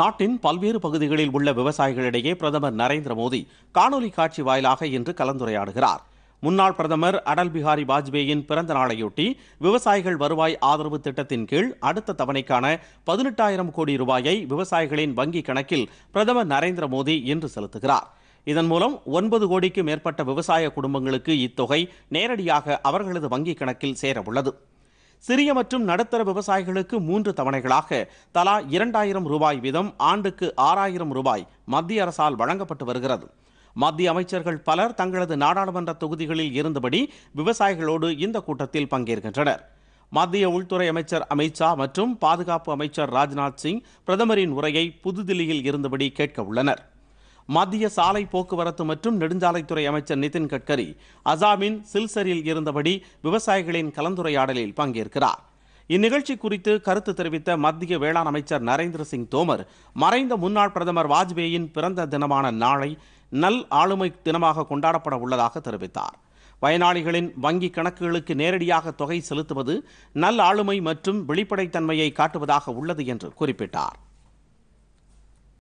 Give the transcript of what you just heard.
நாட்டின் பல்வேறு பகுதிகளில் உள்ள விவசாயிகளிடையே பிரதமர் நரேந்திர மோடி காணொலி காட்சி வாயிலாக இன்று கலந்துரையாடுகிறார் முன்னாள் பிரதமர் அடல் பிஹாரி வாஜ்பேயின் பிறந்த நாளையொட்டி விவசாயிகள் வருவாய் ஆதரவு திட்டத்தின் கீழ் அடுத்த தவணைக்கான பதினெட்டாயிரம் கோடி ரூபாயை விவசாயிகளின் வங்கிக் கணக்கில் பிரதமர் நரேந்திர மோடி இன்று செலுத்துகிறார் இதன் மூலம் ஒன்பது கோடிக்கு மேற்பட்ட விவசாய குடும்பங்களுக்கு இத்தொகை நேரடியாக அவர்களது வங்கிக் கணக்கில் சேரவுள்ளது சிறிய மற்றும் நடுத்தர விவசாயிகளுக்கு மூன்று தவணைகளாக தலா இரண்டாயிரம் ரூபாய் வீதம் ஆண்டுக்கு ஆறாயிரம் ரூபாய் மத்திய அரசால் வழங்கப்பட்டு வருகிறது மத்திய அமைச்சர்கள் பலர் தங்களது நாடாளுமன்ற தொகுதிகளில் இருந்தபடி விவசாயிகளோடு இந்த கூட்டத்தில் பங்கேற்கின்றனர் மத்திய உள்துறை அமைச்சர் அமித்ஷா மற்றும் பாதுகாப்பு அமைச்சர் ராஜ்நாத் சிங் பிரதமரின் உரையை புதுதில்லியில் இருந்தபடி கேட்க உள்ளனர் மத்திய சாலை போக்குவரத்து மற்றும் நெடுஞ்சாலைத்துறை அமைச்சர் நிதின் கட்கரி அசாமின் சில்சரில் இருந்தபடி விவசாயிகளின் கலந்துரையாடலில் பங்கேற்கிறார் இந்நிகழ்ச்சி குறித்து கருத்து தெரிவித்த மத்திய வேளாண் அமைச்சர் நரேந்திர சிங் தோமர் மறைந்த முன்னாள் பிரதமர் வாஜ்பேயின் பிறந்த தினமான நாளை நல் ஆளுமை தினமாக கொண்டாடப்பட உள்ளதாக தெரிவித்தார் பயனாளிகளின் வங்கி கணக்குகளுக்கு நேரடியாக தொகை செலுத்துவது நல் ஆளுமை மற்றும் வெளிப்படைத்தன்மையை காட்டுவதாக உள்ளது என்று குறிப்பிட்டார்